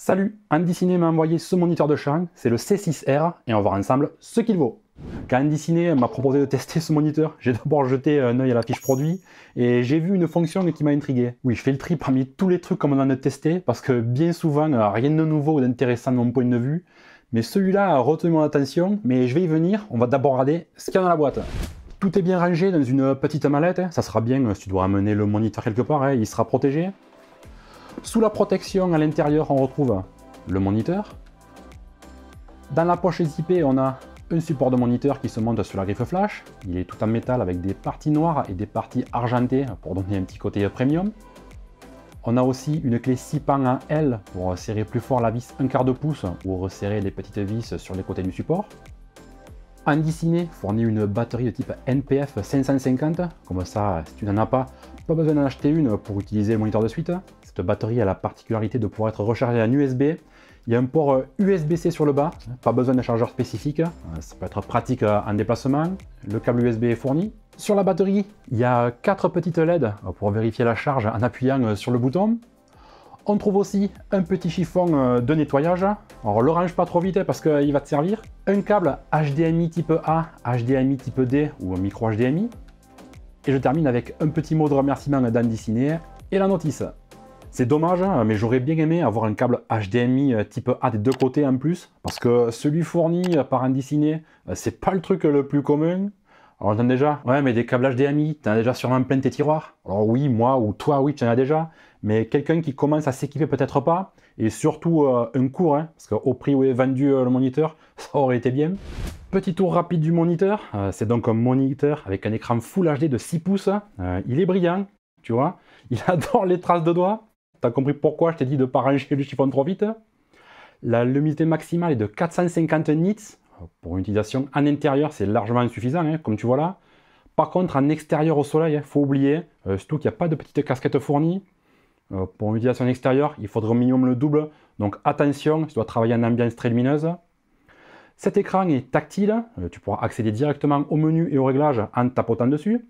Salut, Andy Ciné m'a envoyé ce moniteur de champ, c'est le C6R, et on va voir ensemble ce qu'il vaut. Quand Andy Ciné m'a proposé de tester ce moniteur, j'ai d'abord jeté un œil à la fiche produit, et j'ai vu une fonction qui m'a intrigué. Oui, je fais le tri parmi tous les trucs qu'on demandé de tester, parce que bien souvent, rien de nouveau ou d'intéressant de mon point de vue, mais celui-là a retenu mon attention, mais je vais y venir, on va d'abord regarder ce qu'il y a dans la boîte. Tout est bien rangé dans une petite mallette, hein. ça sera bien euh, si tu dois amener le moniteur quelque part, hein, il sera protégé. Sous la protection à l'intérieur, on retrouve le moniteur. Dans la poche zippée, on a un support de moniteur qui se monte sur la griffe flash. Il est tout en métal avec des parties noires et des parties argentées pour donner un petit côté premium. On a aussi une clé 6 pans en L pour serrer plus fort la vis un quart de pouce ou resserrer les petites vis sur les côtés du support. En dessiné, fournit une batterie de type NPF 550, comme ça si tu n'en as pas, pas besoin d'en acheter une pour utiliser le moniteur de suite. Cette batterie a la particularité de pouvoir être rechargée en USB. Il y a un port USB-C euh, sur le bas, hein, pas besoin d'un chargeur spécifique, hein. euh, ça peut être pratique euh, en déplacement. Le câble USB est fourni. Sur la batterie, il y a quatre petites LED pour vérifier la charge en appuyant sur le bouton. On trouve aussi un petit chiffon de nettoyage. Alors, le range pas trop vite parce qu'il va te servir. Un câble HDMI type A, HDMI type D ou micro HDMI. Et je termine avec un petit mot de remerciement d'Andy Ciné et la notice. C'est dommage, hein, mais j'aurais bien aimé avoir un câble HDMI euh, type A des deux côtés en plus, parce que celui fourni euh, par un euh, c'est pas le truc le plus commun. Alors j'en déjà, ouais, mais des câbles HDMI, t'en as déjà sûrement plein de tes tiroirs. Alors oui, moi ou toi, oui, tu en as déjà, mais quelqu'un qui commence à s'équiper peut-être pas, et surtout un court, hein, parce qu'au prix où est vendu le moniteur, ça aurait été bien. Petit tour rapide du moniteur, c'est donc un moniteur avec un écran Full HD de 6 pouces, il est brillant, tu vois, il adore les traces de doigts, T'as compris pourquoi je t'ai dit de ne pas ranger le chiffon trop vite La luminosité maximale est de 450 nits. Pour une utilisation en intérieur, c'est largement insuffisant, hein, comme tu vois là. Par contre, en extérieur au soleil, il hein, faut oublier, euh, surtout qu'il n'y a pas de petite casquette fournie. Euh, pour une utilisation extérieur, il faudra au minimum le double. Donc attention, tu dois travailler en ambiance très lumineuse. Cet écran est tactile, euh, tu pourras accéder directement au menu et au réglage en tapotant dessus.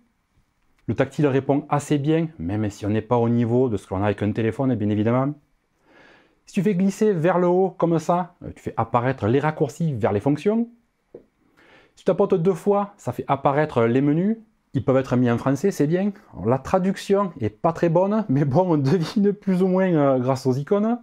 Le tactile répond assez bien, même si on n'est pas au niveau de ce qu'on a avec un téléphone, bien évidemment. Si tu fais glisser vers le haut comme ça, euh, tu fais apparaître les raccourcis vers les fonctions. Si tu tapotes deux fois, ça fait apparaître les menus. Ils peuvent être mis en français, c'est bien. la traduction est pas très bonne, mais bon, on devine plus ou moins euh, grâce aux icônes.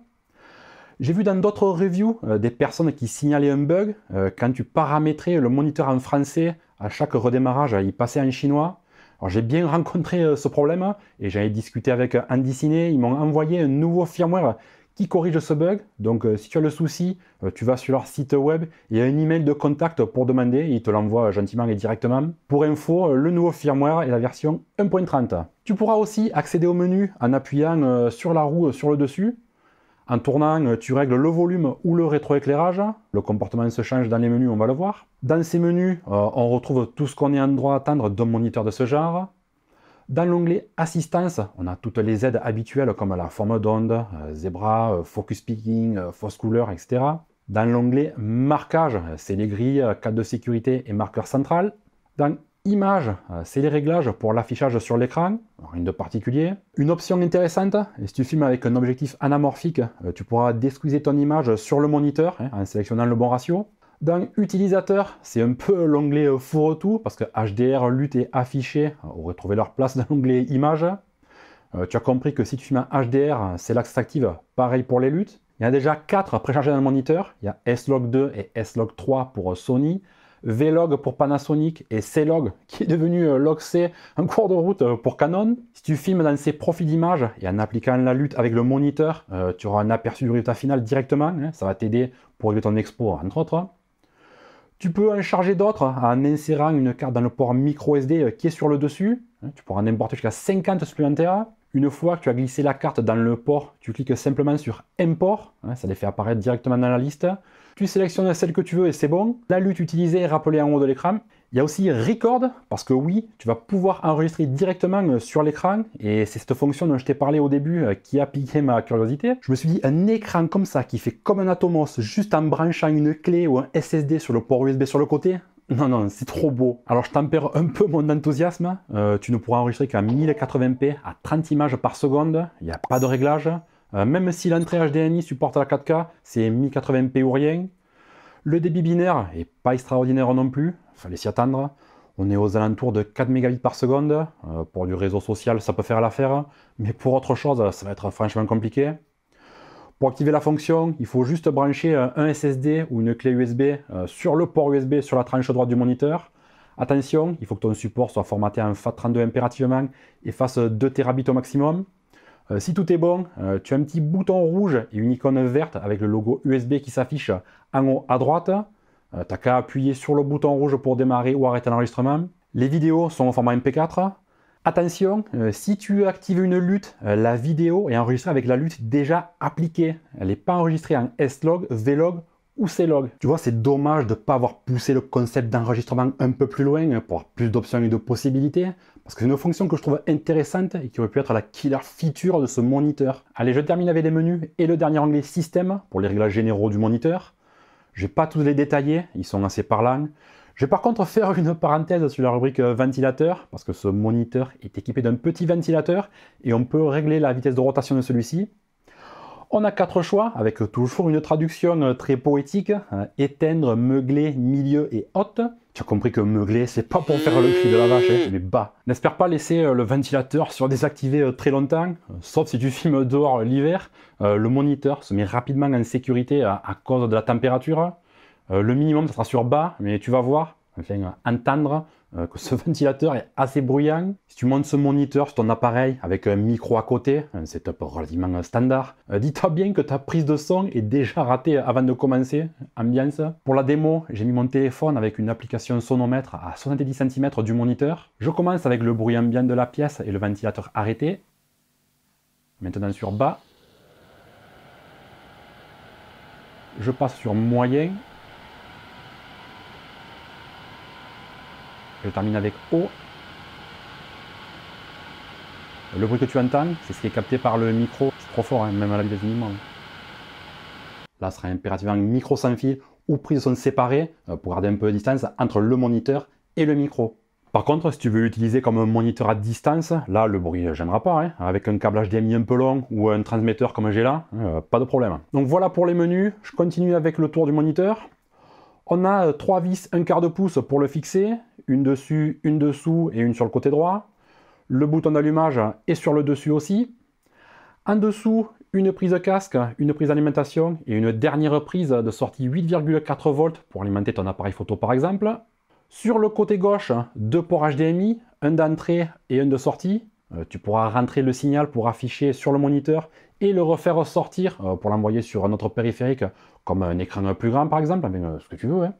J'ai vu dans d'autres reviews euh, des personnes qui signalaient un bug quand tu paramétrais le moniteur en français à chaque redémarrage, il passait en chinois j'ai bien rencontré euh, ce problème et j'ai discuté avec Andy Ciné, ils m'ont envoyé un nouveau firmware qui corrige ce bug. Donc euh, si tu as le souci, euh, tu vas sur leur site web, il y a un email de contact pour demander, ils te l'envoient gentiment et directement. Pour info, le nouveau firmware est la version 1.30. Tu pourras aussi accéder au menu en appuyant sur la roue sur le dessus en tournant, euh, tu règles le volume ou le rétroéclairage. Le comportement se change dans les menus, on va le voir. Dans ces menus, euh, on retrouve tout ce qu'on est en droit d'attendre d'un moniteur de ce genre. Dans l'onglet Assistance, on a toutes les aides habituelles comme la forme d'onde, euh, Zebra, Focus Picking, Fausse Couleur, etc. Dans l'onglet Marquage, c'est les grilles, cadre de sécurité et marqueur central. Dans Images, euh, c'est les réglages pour l'affichage sur l'écran, rien de particulier. Une option intéressante, si tu filmes avec un objectif anamorphique, euh, tu pourras desquiser ton image sur le moniteur hein, en sélectionnant le bon ratio. Dans utilisateur, c'est un peu l'onglet fourre-tout parce que HDR, lutte et affiché euh, auraient trouvé leur place dans l'onglet image. tu as compris que si tu filmes en HDR, c'est l'axe active, pareil pour les luttes. Il y a déjà quatre préchargés dans le moniteur. Il y a S-Log 2 et S-Log 3 pour Sony. Vlog pour Panasonic et C-Log qui est devenu Log C en cours de route euh, pour Canon. Si tu filmes dans ces profils d'image et en appliquant la lutte avec le moniteur, euh, tu auras un aperçu du résultat final directement. Hein. ça va t'aider pour régler ton expo entre autres. Tu peux en charger d'autres en insérant une carte dans le port micro SD euh, qui est sur le dessus. Hein. Tu pourras en importer jusqu'à 50 supplémentaires. Une fois que tu as glissé la carte dans le port, tu cliques simplement sur Import, hein, ça les fait apparaître directement dans la liste. Tu sélectionnes celle que tu veux et c'est bon. La lutte utilisée est rappelée en haut de l'écran. Il y a aussi Record, parce que oui, tu vas pouvoir enregistrer directement euh, sur l'écran, et c'est cette fonction dont je t'ai parlé au début euh, qui a piqué ma curiosité. Je me suis dit, un écran comme ça, qui fait comme un Atomos, juste en branchant une clé ou un SSD sur le port USB sur le côté, non, non, c'est trop beau. Alors je tempère un peu mon enthousiasme. Euh, tu ne pourras enregistrer qu'à 1080p à 30 images par seconde. Il n'y a pas de réglage. Euh, même si l'entrée HDMI supporte la 4K, c'est 1080p ou rien. Le débit binaire n'est pas extraordinaire non plus. Fallait s'y attendre. On est aux alentours de 4 Mbps, par seconde. Euh, pour du réseau social, ça peut faire l'affaire. Mais pour autre chose, ça va être franchement compliqué. Pour activer la fonction, il faut juste brancher euh, un SSD ou une clé USB euh, sur le port USB sur la tranche droite du moniteur. Attention, il faut que ton support soit formaté en FAT32 impérativement et fasse 2 terabits au maximum. Euh, si tout est bon, tu as un petit bouton rouge et une icône verte avec le logo USB qui s'affiche en haut à droite. Tu T'as qu'à appuyer sur le bouton rouge pour démarrer ou arrêter l'enregistrement. Les vidéos sont au format MP4. Attention, euh, si tu actives une lutte, euh, la vidéo est enregistrée avec la lutte déjà appliquée. Elle n'est pas enregistrée en S-Log, V-Log ou C-Log. Tu vois, c'est dommage de ne pas avoir poussé le concept d'enregistrement un peu plus loin euh, pour avoir plus d'options et de possibilités. Parce que c'est une fonction que je trouve intéressante et qui aurait pu être la killer feature de ce moniteur. Allez, je termine avec les menus et le dernier onglet système pour les réglages généraux du moniteur. Je vais pas tous les détailler, ils sont assez parlants. Je vais par contre faire une parenthèse sur la rubrique euh, ventilateur, parce que ce moniteur est équipé d'un petit ventilateur et on peut régler la vitesse de rotation de celui-ci. On a quatre choix, avec toujours une traduction euh, très poétique, hein, éteindre, meugler, milieu et haute. Tu as compris que meugler, c'est pas pour faire le cri de la vache, hein, mais bas. N'espère pas laisser euh, le ventilateur sur désactivé très longtemps, sauf si tu filmes dehors l'hiver. Le moniteur se met rapidement en sécurité à cause de la température. Euh, le minimum, ça sera sur bas, mais tu vas voir, enfin, entendre euh, que ce ventilateur est assez bruyant. Si tu montes ce moniteur sur ton appareil avec un micro à côté, un setup relativement standard, euh, dis-toi bien que ta prise de son est déjà ratée avant de commencer, ambiance. Pour la démo, j'ai mis mon téléphone avec une application sonomètre à 70 cm du moniteur. Je commence avec le bruit ambiant de la pièce et le ventilateur arrêté. Maintenant sur bas. Je passe sur moyen je termine avec O. Le bruit que tu entends, c'est ce qui est capté par le micro. C'est trop fort, hein, même à la vitesse Là, ce sera impérativement micro sans fil ou prise de son séparée euh, pour garder un peu de distance entre le moniteur et le micro. Par contre, si tu veux l'utiliser comme un moniteur à distance, là, le bruit ne gênera pas. Hein. Avec un câble HDMI un peu long ou un transmetteur comme j'ai là, hein, euh, pas de problème. Donc voilà pour les menus. Je continue avec le tour du moniteur. On a euh, trois vis, un quart de pouce pour le fixer une dessus, une dessous et une sur le côté droit. Le bouton d'allumage est sur le dessus aussi. En dessous, une prise casque, une prise d'alimentation et une dernière prise de sortie 8,4 volts pour alimenter ton appareil photo par exemple. Sur le côté gauche, deux ports HDMI, un d'entrée et un de sortie. Euh, tu pourras rentrer le signal pour afficher sur le moniteur et le refaire sortir euh, pour l'envoyer sur un autre périphérique, comme un écran plus grand par exemple, euh, ce que tu veux. Hein.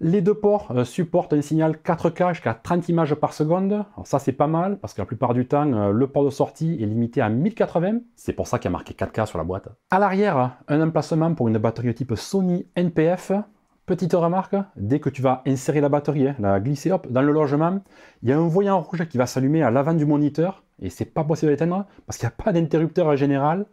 Les deux ports euh, supportent un signal 4K jusqu'à 30 images par seconde. ça c'est pas mal parce que la plupart du temps euh, le port de sortie est limité à 1080. C'est pour ça qu'il y a marqué 4K sur la boîte. À l'arrière, un emplacement pour une batterie type Sony NPF. Petite remarque, dès que tu vas insérer la batterie, hein, la glisser hop, dans le logement, il y a un voyant rouge qui va s'allumer à l'avant du moniteur et c'est pas possible d'éteindre parce qu'il n'y a pas d'interrupteur général.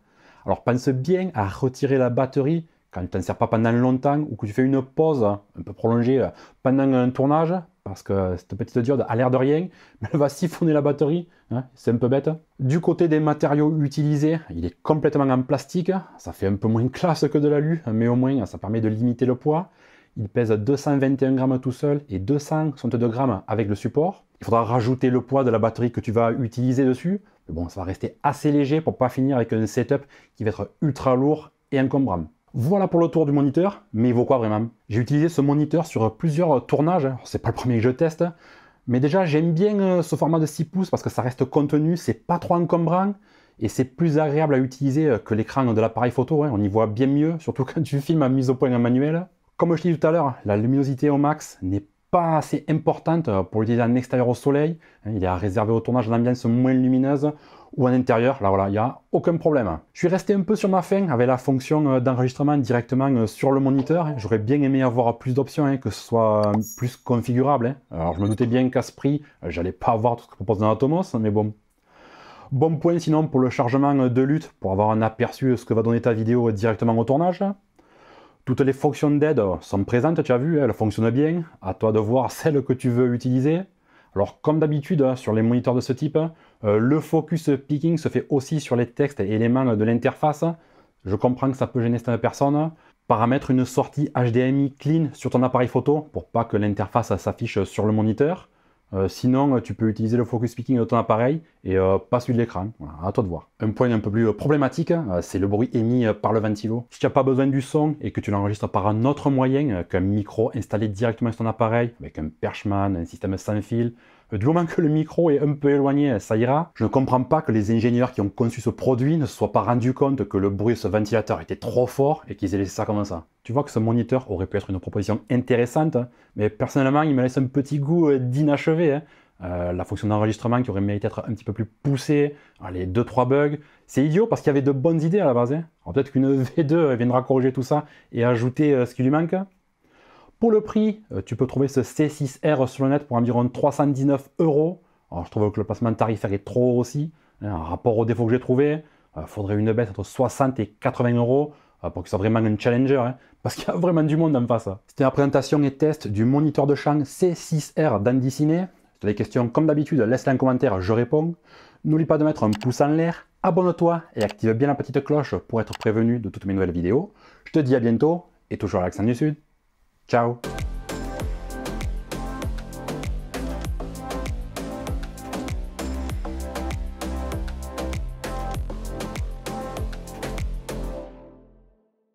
Alors pense bien à retirer la batterie quand tu t'en sers pas pendant longtemps ou que tu fais une pause un peu prolongée euh, pendant un tournage, parce que cette petite diode a l'air de rien, mais elle va siphonner la batterie, hein, c'est un peu bête. Du côté des matériaux utilisés, il est complètement en plastique, ça fait un peu moins classe que de l'alu, mais au moins ça permet de limiter le poids. Il pèse 221 grammes tout seul et 262 grammes avec le support. Il faudra rajouter le poids de la batterie que tu vas utiliser dessus. Mais bon, ça va rester assez léger pour ne pas finir avec un setup qui va être ultra lourd et encombrant. Voilà pour le tour du moniteur, mais il vaut quoi vraiment J'ai utilisé ce moniteur sur plusieurs tournages, hein. c'est pas le premier que je teste, hein. mais déjà j'aime bien euh, ce format de 6 pouces parce que ça reste contenu, c'est pas trop encombrant et c'est plus agréable à utiliser euh, que l'écran de l'appareil photo, hein. on y voit bien mieux, surtout quand tu filmes à mise au point en manuel. Comme je l'ai tout à l'heure, la luminosité au max n'est assez importante pour l'utiliser en extérieur au soleil. Hein, il est à réserver au tournage ambiance moins lumineuse ou en intérieur. Là, voilà, il n'y a aucun problème. Je suis resté un peu sur ma fin avec la fonction euh, d'enregistrement directement euh, sur le moniteur. J'aurais bien aimé avoir plus d'options, hein, que ce soit euh, plus configurable. Hein. Alors, je me doutais bien qu'à ce prix, j'allais pas avoir tout ce que propose dans Atomos, mais bon. Bon point sinon pour le chargement de lutte, pour avoir un aperçu de ce que va donner ta vidéo directement au tournage. Toutes les fonctions d'aide sont présentes, tu as vu, elles fonctionnent bien. À toi de voir celle que tu veux utiliser. Alors comme d'habitude sur les moniteurs de ce type, euh, le focus picking se fait aussi sur les textes et éléments de l'interface. Je comprends que ça peut gêner certaines personnes. Paramètre une sortie HDMI clean sur ton appareil photo pour pas que l'interface s'affiche sur le moniteur. Euh, sinon, euh, tu peux utiliser le focus speaking de ton appareil et euh, pas celui de l'écran. à toi de voir. Un point un peu plus problématique, hein, c'est le bruit émis par le ventilo. Si tu n'as pas besoin du son et que tu l'enregistres par un autre moyen qu'un micro installé directement sur ton appareil, avec un perchman, un système sans fil, du moment que le micro est un peu éloigné, ça ira. Je ne comprends pas que les ingénieurs qui ont conçu ce produit ne soient pas rendus compte que le bruit de ce ventilateur était trop fort et qu'ils aient laissé ça comme ça. Tu vois que ce moniteur aurait pu être une proposition intéressante, hein. mais personnellement, il me laisse un petit goût euh, d'inachevé. Hein. Euh, la fonction d'enregistrement qui aurait mérité d'être un petit peu plus poussée, ah, les 2-3 bugs. C'est idiot parce qu'il y avait de bonnes idées à la base. Hein. peut-être qu'une V2 viendra corriger tout ça et ajouter euh, ce qui lui manque. Pour le prix, euh, tu peux trouver ce C6R sur le net pour environ 319 euros. je trouve que le placement tarifaire est trop aussi. Hein, en rapport aux défauts que j'ai trouvé, il euh, faudrait une baisse entre 60 et 80 euros euh, pour que ce soit vraiment un challenger, hein, parce qu'il y a vraiment du monde en face. C'était la présentation et test du moniteur de champ C6R d'Andy Ciné. Si tu as des questions, comme d'habitude, laisse-les en commentaire, je réponds. N'oublie pas de mettre un pouce en l'air, abonne-toi et active bien la petite cloche pour être prévenu de toutes mes nouvelles vidéos. Je te dis à bientôt et toujours à l'accent du Sud. Ciao